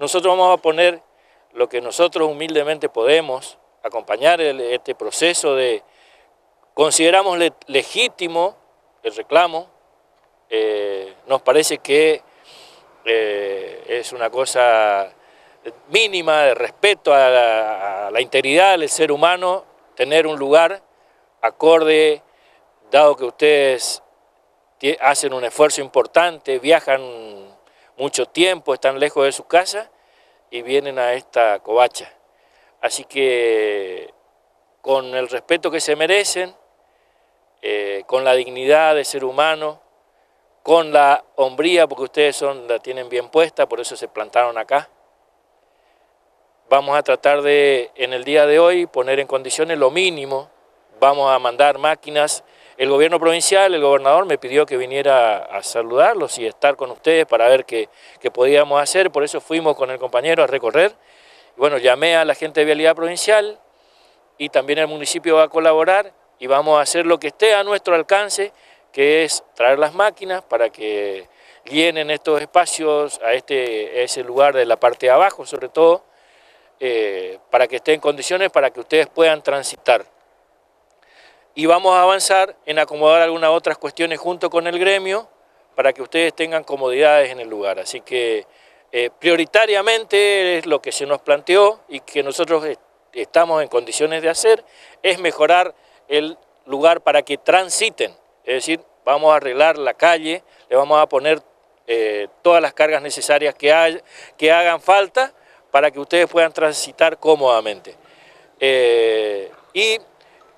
Nosotros vamos a poner lo que nosotros humildemente podemos, acompañar el, este proceso de, consideramos legítimo el reclamo, eh, nos parece que eh, es una cosa mínima de respeto a la, integridad del ser humano, tener un lugar acorde, dado que ustedes hacen un esfuerzo importante, viajan mucho tiempo, están lejos de su casa y vienen a esta covacha. Así que con el respeto que se merecen, eh, con la dignidad de ser humano, con la hombría, porque ustedes son, la tienen bien puesta, por eso se plantaron acá. Vamos a tratar de, en el día de hoy, poner en condiciones lo mínimo vamos a mandar máquinas. El gobierno provincial, el gobernador me pidió que viniera a saludarlos y estar con ustedes para ver qué, podíamos hacer, por eso fuimos con el compañero a recorrer. Bueno, llamé a la gente de Vialidad Provincial y también el municipio va a colaborar y vamos a hacer lo que esté a nuestro alcance, que es traer las máquinas para que llenen estos espacios a, este, ese lugar de la parte de abajo, sobre todo, eh, para que esté en condiciones para que ustedes puedan transitar y vamos a avanzar en acomodar algunas otras cuestiones junto con el gremio para que ustedes tengan comodidades en el lugar. Así que eh, prioritariamente es lo que se nos planteó y que nosotros estamos en condiciones de hacer, es mejorar el lugar para que transiten. Es decir, vamos a arreglar la calle, le vamos a poner eh, todas las cargas necesarias que, que hagan falta para que ustedes puedan transitar cómodamente. Eh,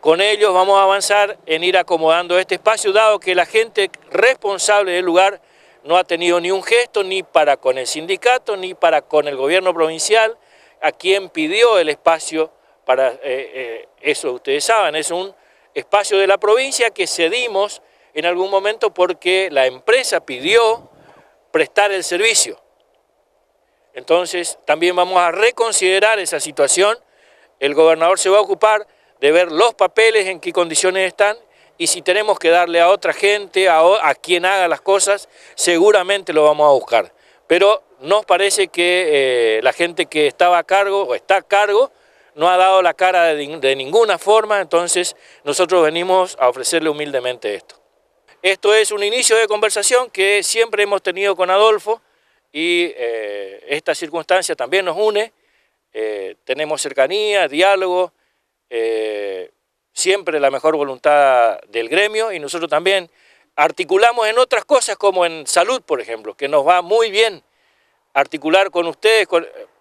con ellos vamos a avanzar en ir acomodando este espacio, dado que la gente responsable del lugar no ha tenido ni un gesto ni para con el sindicato, ni para con el gobierno provincial, a quien pidió el espacio para eh, eh, eso, ustedes saben, es un espacio de la provincia que cedimos en algún momento porque la empresa pidió prestar el servicio. Entonces también vamos a reconsiderar esa situación, el gobernador se va a ocupar de ver los papeles en qué condiciones están y si tenemos que darle a otra gente, a, quien haga las cosas, seguramente lo vamos a buscar. Pero nos parece que eh, la gente que estaba a cargo o está a cargo no ha dado la cara de, ninguna forma, entonces nosotros venimos a ofrecerle humildemente esto. Esto es un inicio de conversación que siempre hemos tenido con Adolfo y eh, esta circunstancia también nos une. Eh, tenemos cercanía, diálogo, eh, siempre la mejor voluntad del gremio y nosotros también articulamos en otras cosas como en salud, por ejemplo, que nos va muy bien articular con ustedes,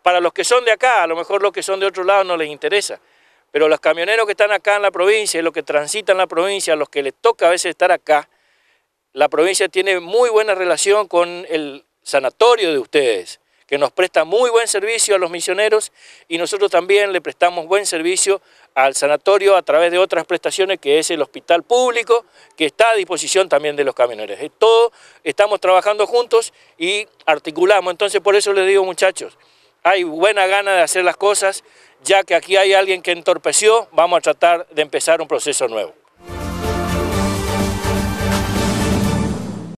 para los que son de acá, a lo mejor los que son de otro lado no les interesa, pero los camioneros que están acá en la provincia, y los que transitan la provincia, los que les toca a veces estar acá, la provincia tiene muy buena relación con el sanatorio de ustedes, que nos presta muy buen servicio a los misioneros y nosotros también le prestamos buen servicio al sanatorio a través de otras prestaciones que es el hospital público que está a disposición también de los camioneros. Todo estamos trabajando juntos y articulamos, entonces por eso les digo muchachos, hay buena gana de hacer las cosas, ya que aquí hay alguien que entorpeció, vamos a tratar de empezar un proceso nuevo.